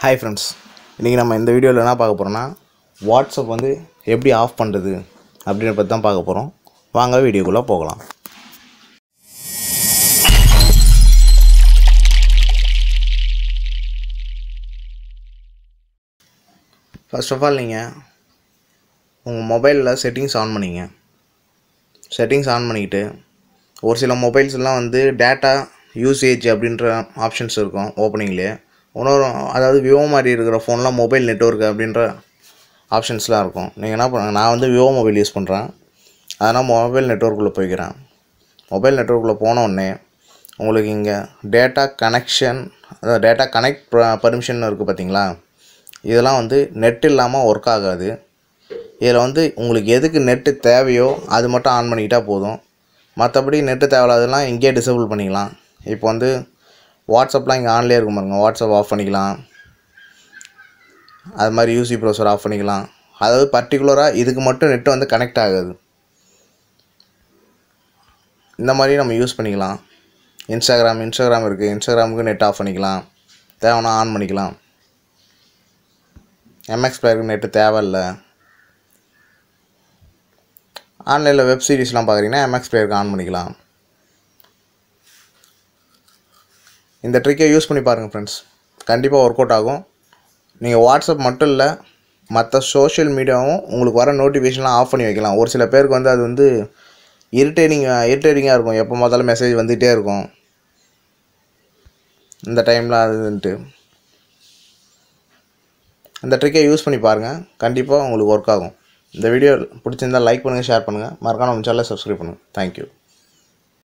hi friends இன்றைக்கி நம்ம இந்த வீடியோவில் என்ன பார்க்க போகிறோன்னா வாட்ஸ்அப் வந்து எப்படி ஆஃப் பண்ணுறது அப்படின்னு பற்றி தான் பார்க்க போகிறோம் வாங்க வீடியோக்குள்ளே போகலாம் ஃபஸ்ட் ஆஃப் ஆல் நீங்கள் உங்கள் மொபைலில் செட்டிங்ஸ் ஆன் பண்ணிங்க செட்டிங்ஸ் ஆன் பண்ணிக்கிட்டு ஒரு சில மொபைல்ஸ்லாம் வந்து டேட்டா யூசேஜ் அப்படின்ற ஆப்ஷன்ஸ் இருக்கும் ஓப்பனிங்லேயே உணரும் அதாவது விவோ மாதிரி இருக்கிற ஃபோன்லாம் மொபைல் நெட்ஒர்க் அப்படின்ற ஆப்ஷன்ஸ்லாம் இருக்கும் நீங்கள் என்ன பண்ணுங்கள் நான் வந்து விவோ மொபைல் யூஸ் பண்ணுறேன் அதனால் மொபைல் நெட்ஒர்க்கில் போய்க்கிறேன் மொபைல் நெட்ஒர்க்கில் போனோடனே உங்களுக்கு இங்கே டேட்டா கனெக்ஷன் அதாவது டேட்டா கனெக்ட் பர்மிஷன் இருக்குது பார்த்தீங்களா இதெல்லாம் வந்து நெட் இல்லாமல் ஒர்க் ஆகாது இதில் வந்து உங்களுக்கு எதுக்கு நெட்டு தேவையோ அது மட்டும் ஆன் பண்ணிக்கிட்டால் போதும் மற்றபடி நெட்டு தேவையில்லாதெல்லாம் இங்கேயே டிசபிள் பண்ணிக்கலாம் இப்போ வந்து வாட்ஸ்அப்லாம் இங்கே ஆன்லேயே இருக்கும் பாருங்கள் வாட்ஸ்அப் ஆஃப் பண்ணிக்கலாம் அது மாதிரி யூசி ப்ரௌசர் ஆஃப் பண்ணிக்கலாம் அதாவது பர்டிகுலராக இதுக்கு மட்டும் நெட்டு வந்து கனெக்ட் ஆகாது இந்த மாதிரி நம்ம யூஸ் பண்ணிக்கலாம் இன்ஸ்டாகிராம் இன்ஸ்டாகிராம் இருக்குது இன்ஸ்டாகிராமுக்கு நெட் ஆஃப் பண்ணிக்கலாம் தேவைன்னா ஆன் பண்ணிக்கலாம் எம்எக்ஸ் பிளேயருக்கு நெட்டு தேவையில்லை ஆன்லைனில் வெப் சீரிஸ்லாம் பார்க்குறீங்கன்னா எம்எக்ஸ் பிளேயருக்கு ஆன் பண்ணிக்கலாம் இந்த ட்ரிக்கை யூஸ் பண்ணி பாருங்கள் ஃப்ரெண்ட்ஸ் கண்டிப்பாக ஒர்க் அவுட் ஆகும் நீங்கள் வாட்ஸ்அப் மட்டும் இல்லை மற்ற சோஷியல் மீடியாவும் உங்களுக்கு வர நோட்டிஃபிகேஷன்லாம் ஆஃப் பண்ணி வைக்கலாம் ஒரு சில பேருக்கு வந்து அது வந்து இரிட்டேட்டிங் இரிட்டேட்டிங்காக இருக்கும் எப்போ பார்த்தாலும் மெசேஜ் வந்துகிட்டே இருக்கும் இந்த டைமில் அதுன்ட்டு இந்த ட்ரிக்கை யூஸ் பண்ணி பாருங்கள் கண்டிப்பாக உங்களுக்கு ஒர்க் ஆகும் இந்த வீடியோ பிடிச்சிருந்தால் லைக் பண்ணுங்கள் ஷேர் பண்ணுங்கள் மறக்காமல் நம்ம சேனலை சப்ஸ்கிரைப் பண்ணுங்கள் தேங்க்யூ